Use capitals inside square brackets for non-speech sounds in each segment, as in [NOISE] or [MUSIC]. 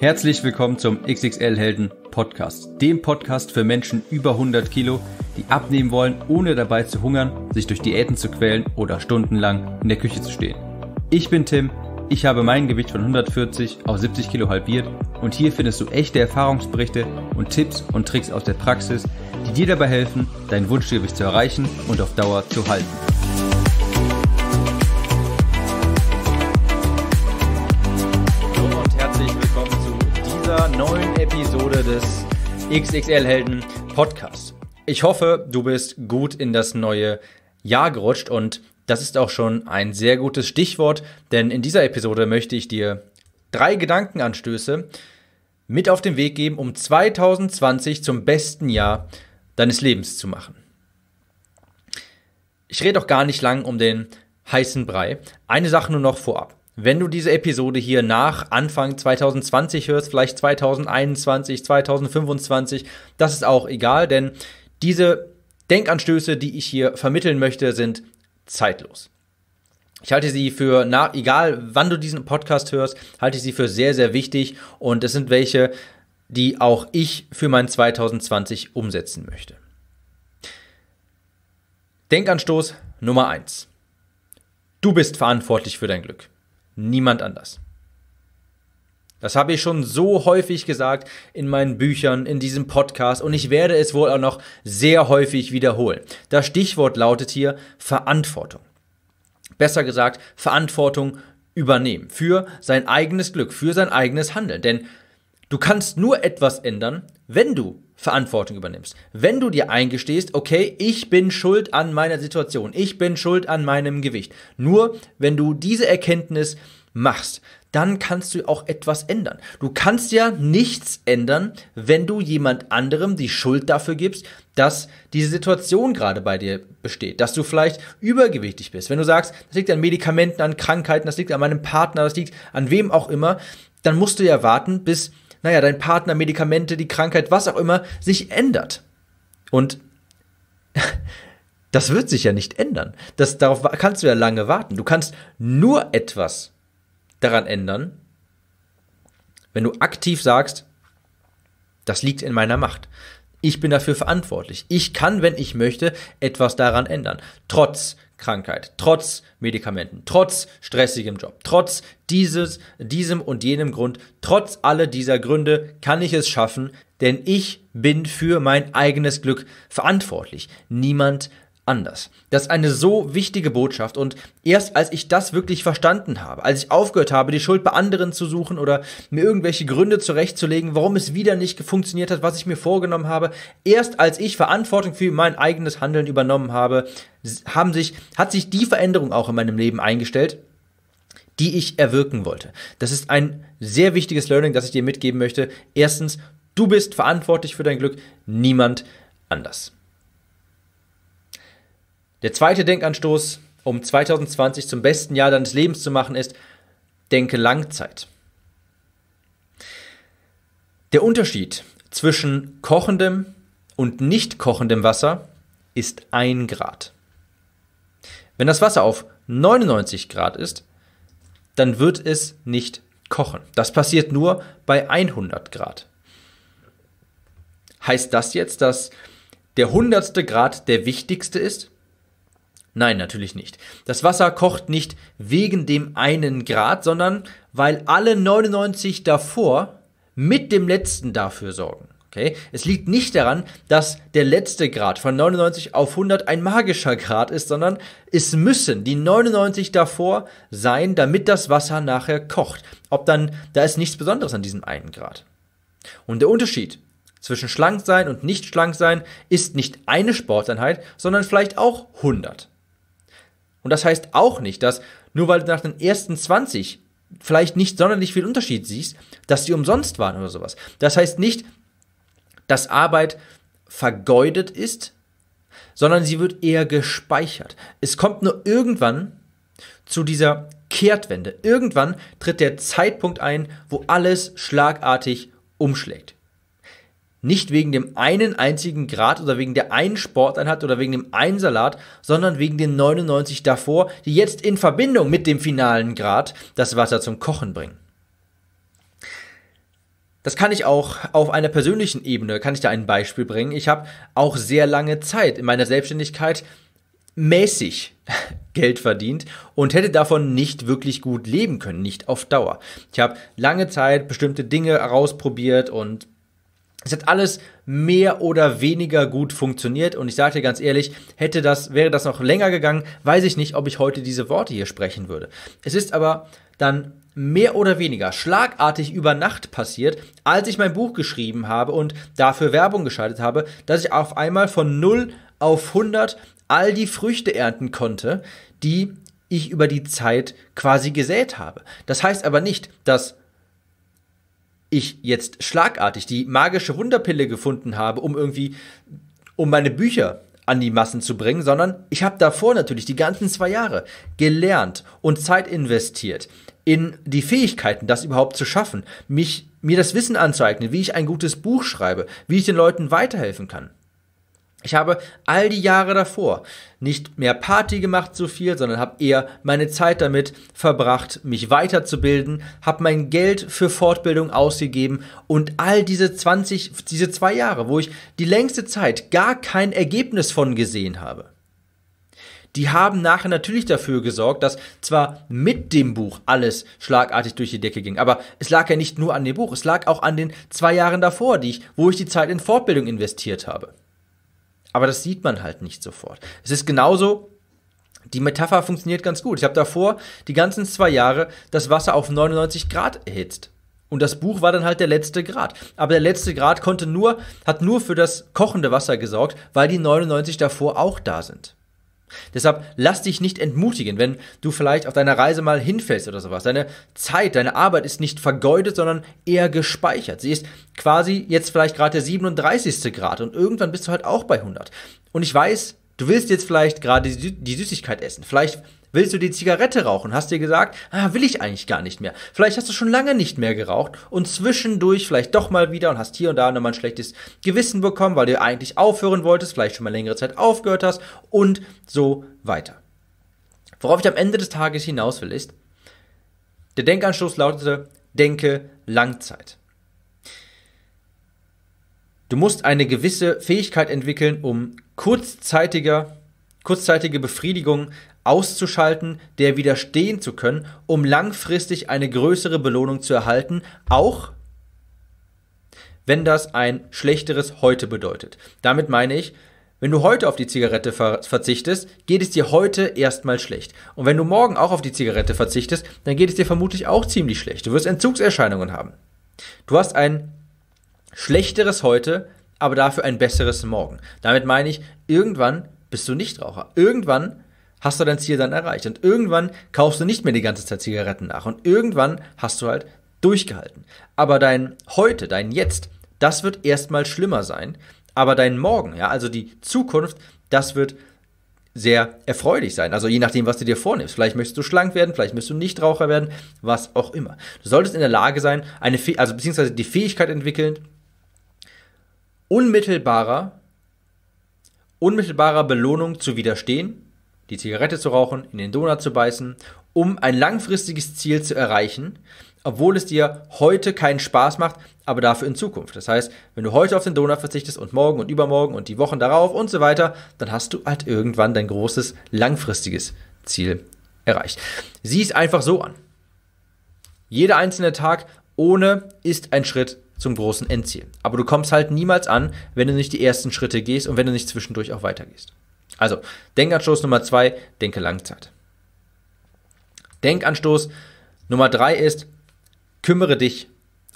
Herzlich willkommen zum XXL Helden Podcast, dem Podcast für Menschen über 100 Kilo, die abnehmen wollen, ohne dabei zu hungern, sich durch Diäten zu quälen oder stundenlang in der Küche zu stehen. Ich bin Tim, ich habe mein Gewicht von 140 auf 70 Kilo halbiert und hier findest du echte Erfahrungsberichte und Tipps und Tricks aus der Praxis, die dir dabei helfen, dein Wunschgewicht zu erreichen und auf Dauer zu halten. des XXL-Helden Podcasts. Ich hoffe, du bist gut in das neue Jahr gerutscht und das ist auch schon ein sehr gutes Stichwort, denn in dieser Episode möchte ich dir drei Gedankenanstöße mit auf den Weg geben, um 2020 zum besten Jahr deines Lebens zu machen. Ich rede auch gar nicht lang um den heißen Brei. Eine Sache nur noch vorab. Wenn du diese Episode hier nach Anfang 2020 hörst, vielleicht 2021, 2025, das ist auch egal, denn diese Denkanstöße, die ich hier vermitteln möchte, sind zeitlos. Ich halte sie für, na, egal wann du diesen Podcast hörst, halte ich sie für sehr, sehr wichtig und es sind welche, die auch ich für mein 2020 umsetzen möchte. Denkanstoß Nummer eins: Du bist verantwortlich für dein Glück niemand anders. Das habe ich schon so häufig gesagt in meinen Büchern, in diesem Podcast und ich werde es wohl auch noch sehr häufig wiederholen. Das Stichwort lautet hier Verantwortung. Besser gesagt, Verantwortung übernehmen für sein eigenes Glück, für sein eigenes Handeln. Denn du kannst nur etwas ändern, wenn du Verantwortung übernimmst. Wenn du dir eingestehst, okay, ich bin schuld an meiner Situation, ich bin schuld an meinem Gewicht. Nur wenn du diese Erkenntnis machst, dann kannst du auch etwas ändern. Du kannst ja nichts ändern, wenn du jemand anderem die Schuld dafür gibst, dass diese Situation gerade bei dir besteht, dass du vielleicht übergewichtig bist. Wenn du sagst, das liegt an Medikamenten, an Krankheiten, das liegt an meinem Partner, das liegt an wem auch immer, dann musst du ja warten, bis naja, dein Partner, Medikamente, die Krankheit, was auch immer, sich ändert. Und [LAUGHS] das wird sich ja nicht ändern. Das, darauf kannst du ja lange warten. Du kannst nur etwas daran ändern, wenn du aktiv sagst, das liegt in meiner Macht. Ich bin dafür verantwortlich. Ich kann, wenn ich möchte, etwas daran ändern. Trotz Krankheit, trotz Medikamenten, trotz stressigem Job, trotz dieses, diesem und jenem Grund, trotz alle dieser Gründe kann ich es schaffen, denn ich bin für mein eigenes Glück verantwortlich. Niemand anders. Das ist eine so wichtige Botschaft und erst als ich das wirklich verstanden habe, als ich aufgehört habe, die Schuld bei anderen zu suchen oder mir irgendwelche Gründe zurechtzulegen, warum es wieder nicht funktioniert hat, was ich mir vorgenommen habe, erst als ich Verantwortung für mein eigenes Handeln übernommen habe, haben sich, hat sich die Veränderung auch in meinem Leben eingestellt, die ich erwirken wollte. Das ist ein sehr wichtiges Learning, das ich dir mitgeben möchte. Erstens, du bist verantwortlich für dein Glück, niemand anders. Der zweite Denkanstoß, um 2020 zum besten Jahr deines Lebens zu machen, ist, denke Langzeit. Der Unterschied zwischen kochendem und nicht kochendem Wasser ist 1 Grad. Wenn das Wasser auf 99 Grad ist, dann wird es nicht kochen. Das passiert nur bei 100 Grad. Heißt das jetzt, dass der hundertste Grad der wichtigste ist? Nein, natürlich nicht. Das Wasser kocht nicht wegen dem einen Grad, sondern weil alle 99 davor mit dem letzten dafür sorgen. Okay? Es liegt nicht daran, dass der letzte Grad von 99 auf 100 ein magischer Grad ist, sondern es müssen die 99 davor sein, damit das Wasser nachher kocht. Ob dann, da ist nichts Besonderes an diesem einen Grad. Und der Unterschied zwischen schlank sein und nicht schlank sein ist nicht eine Sporteinheit, sondern vielleicht auch 100. Und das heißt auch nicht, dass nur weil du nach den ersten 20 vielleicht nicht sonderlich viel Unterschied siehst, dass die umsonst waren oder sowas. Das heißt nicht, dass Arbeit vergeudet ist, sondern sie wird eher gespeichert. Es kommt nur irgendwann zu dieser Kehrtwende. Irgendwann tritt der Zeitpunkt ein, wo alles schlagartig umschlägt. Nicht wegen dem einen einzigen Grad oder wegen der einen Sporteinheit oder wegen dem einen Salat, sondern wegen den 99 davor, die jetzt in Verbindung mit dem finalen Grad das Wasser zum Kochen bringen. Das kann ich auch auf einer persönlichen Ebene, kann ich da ein Beispiel bringen. Ich habe auch sehr lange Zeit in meiner Selbstständigkeit mäßig [LAUGHS] Geld verdient und hätte davon nicht wirklich gut leben können, nicht auf Dauer. Ich habe lange Zeit bestimmte Dinge ausprobiert und es hat alles mehr oder weniger gut funktioniert und ich sage dir ganz ehrlich, hätte das, wäre das noch länger gegangen, weiß ich nicht, ob ich heute diese Worte hier sprechen würde. Es ist aber dann mehr oder weniger schlagartig über Nacht passiert, als ich mein Buch geschrieben habe und dafür Werbung geschaltet habe, dass ich auf einmal von 0 auf 100 all die Früchte ernten konnte, die ich über die Zeit quasi gesät habe. Das heißt aber nicht, dass ich jetzt schlagartig die magische Wunderpille gefunden habe, um irgendwie, um meine Bücher an die Massen zu bringen, sondern ich habe davor natürlich die ganzen zwei Jahre gelernt und Zeit investiert in die Fähigkeiten, das überhaupt zu schaffen, mich, mir das Wissen anzueignen, wie ich ein gutes Buch schreibe, wie ich den Leuten weiterhelfen kann. Ich habe all die Jahre davor nicht mehr Party gemacht so viel, sondern habe eher meine Zeit damit verbracht, mich weiterzubilden, habe mein Geld für Fortbildung ausgegeben und all diese 20, diese zwei Jahre, wo ich die längste Zeit gar kein Ergebnis von gesehen habe die haben nachher natürlich dafür gesorgt, dass zwar mit dem Buch alles schlagartig durch die Decke ging, aber es lag ja nicht nur an dem Buch, es lag auch an den zwei Jahren davor, die ich, wo ich die Zeit in Fortbildung investiert habe aber das sieht man halt nicht sofort. Es ist genauso, die Metapher funktioniert ganz gut. Ich habe davor die ganzen zwei Jahre das Wasser auf 99 Grad erhitzt. Und das Buch war dann halt der letzte Grad. Aber der letzte Grad konnte nur, hat nur für das kochende Wasser gesorgt, weil die 99 davor auch da sind. Deshalb lass dich nicht entmutigen, wenn du vielleicht auf deiner Reise mal hinfällst oder sowas. Deine Zeit, deine Arbeit ist nicht vergeudet, sondern eher gespeichert. Sie ist quasi jetzt vielleicht gerade der 37. Grad und irgendwann bist du halt auch bei 100. Und ich weiß, Du willst jetzt vielleicht gerade die, Süßigkeit essen. Vielleicht Willst du die Zigarette rauchen? Hast dir gesagt, ah, will ich eigentlich gar nicht mehr. Vielleicht hast du schon lange nicht mehr geraucht und zwischendurch vielleicht doch mal wieder und hast hier und da nochmal ein schlechtes Gewissen bekommen, weil du eigentlich aufhören wolltest, vielleicht schon mal längere Zeit aufgehört hast und so weiter. Worauf ich am Ende des Tages hinaus will, ist, der Denkanstoß lautete, denke Langzeit. Du musst eine gewisse Fähigkeit entwickeln, um kurzzeitiger, kurzzeitige Befriedigung auszuschalten, der widerstehen zu können, um langfristig eine größere Belohnung zu erhalten, auch wenn das ein schlechteres heute bedeutet. Damit meine ich, wenn du heute auf die Zigarette ver verzichtest, geht es dir heute erstmal schlecht. Und wenn du morgen auch auf die Zigarette verzichtest, dann geht es dir vermutlich auch ziemlich schlecht. Du wirst Entzugserscheinungen haben. Du hast ein schlechteres heute aber dafür ein besseres Morgen. Damit meine ich, irgendwann bist du Nichtraucher. Irgendwann hast du dein Ziel dann erreicht. Und irgendwann kaufst du nicht mehr die ganze Zeit Zigaretten nach. Und irgendwann hast du halt durchgehalten. Aber dein Heute, dein Jetzt, das wird erstmal schlimmer sein. Aber dein Morgen, ja, also die Zukunft, das wird sehr erfreulich sein. Also je nachdem, was du dir vornimmst. Vielleicht möchtest du schlank werden, vielleicht möchtest du Nichtraucher werden, was auch immer. Du solltest in der Lage sein, eine, Fäh also beziehungsweise die Fähigkeit entwickeln, unmittelbarer, unmittelbarer Belohnung zu widerstehen, die Zigarette zu rauchen, in den Donut zu beißen, um ein langfristiges Ziel zu erreichen, obwohl es dir heute keinen Spaß macht, aber dafür in Zukunft. Das heißt, wenn du heute auf den Donut verzichtest und morgen und übermorgen und die Wochen darauf und so weiter, dann hast du halt irgendwann dein großes langfristiges Ziel erreicht. Sieh es einfach so an. Jeder einzelne Tag ohne ist ein Schritt zum großen Endziel. Aber du kommst halt niemals an, wenn du nicht die ersten Schritte gehst und wenn du nicht zwischendurch auch weitergehst. Also, Denkanstoß Nummer zwei, denke Langzeit. Denkanstoß Nummer drei ist, kümmere dich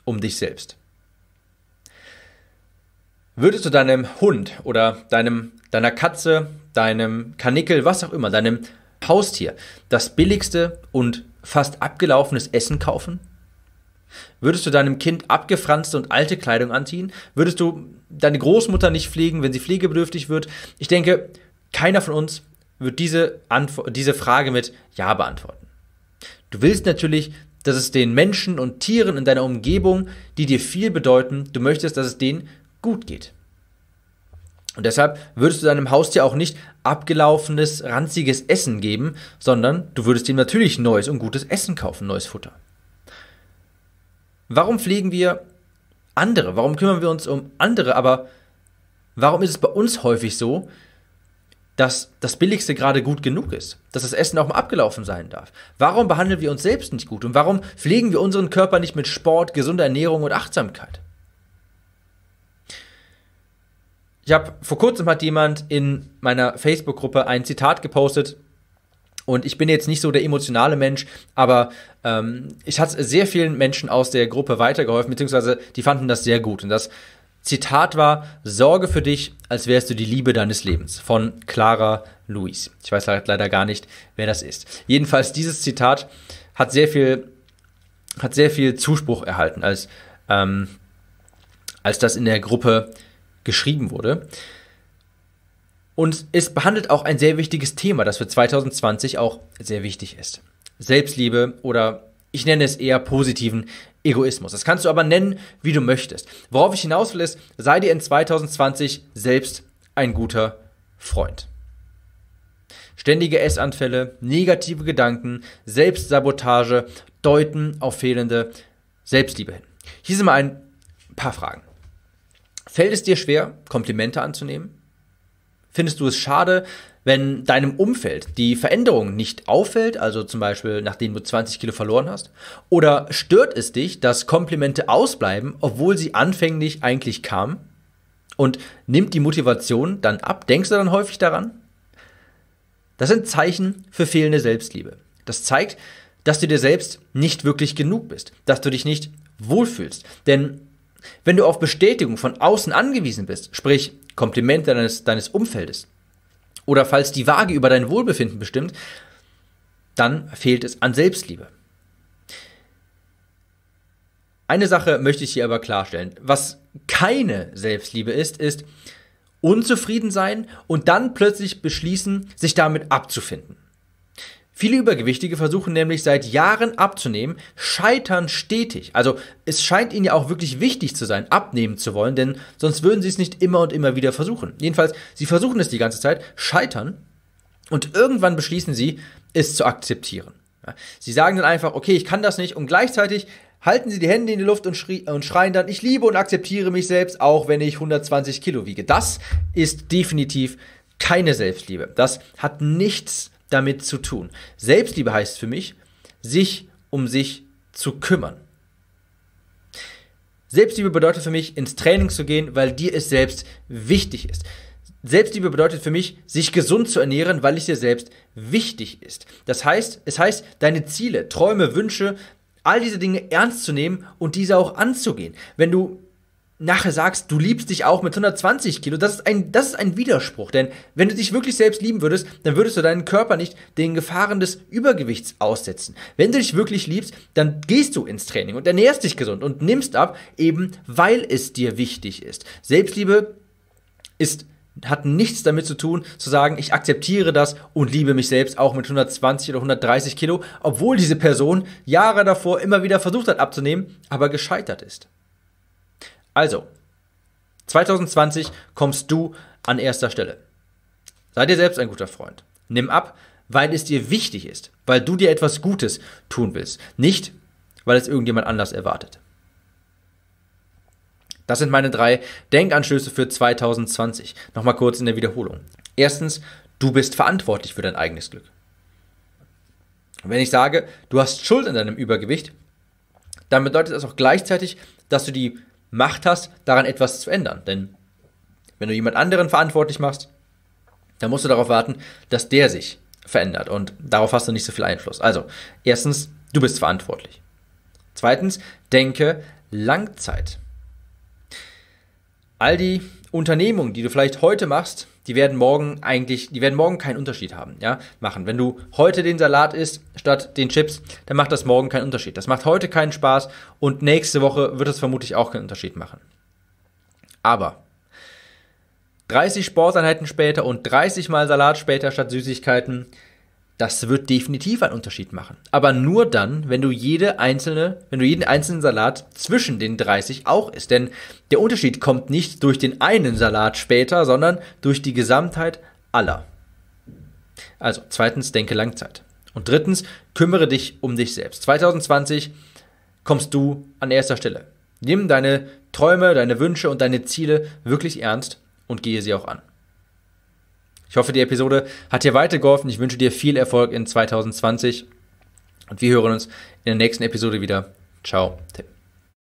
um dich selbst. Würdest du deinem Hund oder deinem, deiner Katze, deinem Kanickel, was auch immer, deinem Haustier das billigste und fast abgelaufenes Essen kaufen? Würdest du deinem Kind abgefranste und alte Kleidung anziehen? Würdest du deine Großmutter nicht pflegen, wenn sie pflegebedürftig wird? Ich denke, keiner von uns wird diese, Antwo diese Frage mit Ja beantworten. Du willst natürlich, dass es den Menschen und Tieren in deiner Umgebung, die dir viel bedeuten, du möchtest, dass es denen gut geht. Und deshalb würdest du deinem Haustier auch nicht abgelaufenes, ranziges Essen geben, sondern du würdest ihm natürlich neues und gutes Essen kaufen, neues Futter. Warum pflegen wir andere? Warum kümmern wir uns um andere? Aber warum ist es bei uns häufig so, dass das Billigste gerade gut genug ist, dass das Essen auch mal abgelaufen sein darf. Warum behandeln wir uns selbst nicht gut und warum pflegen wir unseren Körper nicht mit Sport, gesunder Ernährung und Achtsamkeit? Ich habe vor kurzem hat jemand in meiner Facebook-Gruppe ein Zitat gepostet, und ich bin jetzt nicht so der emotionale Mensch, aber ähm, ich hatte sehr vielen Menschen aus der Gruppe weitergeholfen, beziehungsweise die fanden das sehr gut. Und das Zitat war, Sorge für dich, als wärst du die Liebe deines Lebens von Clara Louis. Ich weiß leider gar nicht, wer das ist. Jedenfalls, dieses Zitat hat sehr viel, hat sehr viel Zuspruch erhalten, als, ähm, als das in der Gruppe geschrieben wurde. Und es behandelt auch ein sehr wichtiges Thema, das für 2020 auch sehr wichtig ist. Selbstliebe oder ich nenne es eher positiven Egoismus. Das kannst du aber nennen, wie du möchtest. Worauf ich hinaus will, ist, sei dir in 2020 selbst ein guter Freund. Ständige Essanfälle, negative Gedanken, Selbstsabotage deuten auf fehlende Selbstliebe hin. Hier sind mal ein paar Fragen. Fällt es dir schwer, Komplimente anzunehmen? Findest du es schade, wenn deinem Umfeld die Veränderung nicht auffällt, also zum Beispiel nachdem du 20 Kilo verloren hast? Oder stört es dich, dass Komplimente ausbleiben, obwohl sie anfänglich eigentlich kamen? Und nimmt die Motivation dann ab? Denkst du dann häufig daran? Das sind Zeichen für fehlende Selbstliebe. Das zeigt, dass du dir selbst nicht wirklich genug bist, dass du dich nicht wohlfühlst. Denn wenn du auf Bestätigung von außen angewiesen bist, sprich Komplimente deines, deines Umfeldes, oder falls die Waage über dein Wohlbefinden bestimmt, dann fehlt es an Selbstliebe. Eine Sache möchte ich hier aber klarstellen. Was keine Selbstliebe ist, ist unzufrieden sein und dann plötzlich beschließen, sich damit abzufinden. Viele Übergewichtige versuchen nämlich seit Jahren abzunehmen, scheitern stetig. Also es scheint ihnen ja auch wirklich wichtig zu sein, abnehmen zu wollen, denn sonst würden sie es nicht immer und immer wieder versuchen. Jedenfalls, sie versuchen es die ganze Zeit, scheitern und irgendwann beschließen sie, es zu akzeptieren. Sie sagen dann einfach, okay, ich kann das nicht und gleichzeitig halten sie die Hände in die Luft und, schrie, und, schreien dann, ich liebe und akzeptiere mich selbst, auch wenn ich 120 Kilo wiege. Das ist definitiv keine Selbstliebe. Das hat nichts damit zu tun. Selbstliebe heißt für mich, sich um sich zu kümmern. Selbstliebe bedeutet für mich, ins Training zu gehen, weil dir es selbst wichtig ist. Selbstliebe bedeutet für mich, sich gesund zu ernähren, weil es dir selbst wichtig ist. Das heißt, es heißt, deine Ziele, Träume, Wünsche, all diese Dinge ernst zu nehmen und diese auch anzugehen. Wenn du nachher sagst, du liebst dich auch mit 120 Kilo, das ist ein, das ist ein Widerspruch. Denn wenn du dich wirklich selbst lieben würdest, dann würdest du deinen Körper nicht den Gefahren des Übergewichts aussetzen. Wenn du dich wirklich liebst, dann gehst du ins Training und ernährst dich gesund und nimmst ab, eben weil es dir wichtig ist. Selbstliebe ist hat nichts damit zu tun, zu sagen, ich akzeptiere das und liebe mich selbst auch mit 120 oder 130 Kilo, obwohl diese Person Jahre davor immer wieder versucht hat abzunehmen, aber gescheitert ist. Also, 2020 kommst du an erster Stelle. Sei dir selbst ein guter Freund. Nimm ab, weil es dir wichtig ist, weil du dir etwas Gutes tun willst, nicht weil es irgendjemand anders erwartet. Das sind meine drei Denkanstöße für 2020. Nochmal kurz in der Wiederholung. Erstens, du bist verantwortlich für dein eigenes Glück. Wenn ich sage, du hast Schuld an deinem Übergewicht, dann bedeutet das auch gleichzeitig, dass du die Macht hast, daran etwas zu ändern. Denn wenn du jemand anderen verantwortlich machst, dann musst du darauf warten, dass der sich verändert. Und darauf hast du nicht so viel Einfluss. Also, erstens, du bist verantwortlich. Zweitens, denke Langzeit. Aldi Unternehmungen, die du vielleicht heute machst, die werden morgen eigentlich, die werden morgen keinen Unterschied haben, ja, machen. Wenn du heute den Salat isst statt den Chips, dann macht das morgen keinen Unterschied. Das macht heute keinen Spaß und nächste Woche wird es vermutlich auch keinen Unterschied machen. Aber 30 Sporteinheiten später und 30 mal Salat später statt Süßigkeiten das wird definitiv einen Unterschied machen. Aber nur dann, wenn du jede einzelne, wenn du jeden einzelnen Salat zwischen den 30 auch isst. Denn der Unterschied kommt nicht durch den einen Salat später, sondern durch die Gesamtheit aller. Also, zweitens, denke Langzeit. Und drittens, kümmere dich um dich selbst. 2020 kommst du an erster Stelle. Nimm deine Träume, deine Wünsche und deine Ziele wirklich ernst und gehe sie auch an. Ich hoffe, die Episode hat dir weitergeholfen. Ich wünsche dir viel Erfolg in 2020 und wir hören uns in der nächsten Episode wieder. Ciao, Tim.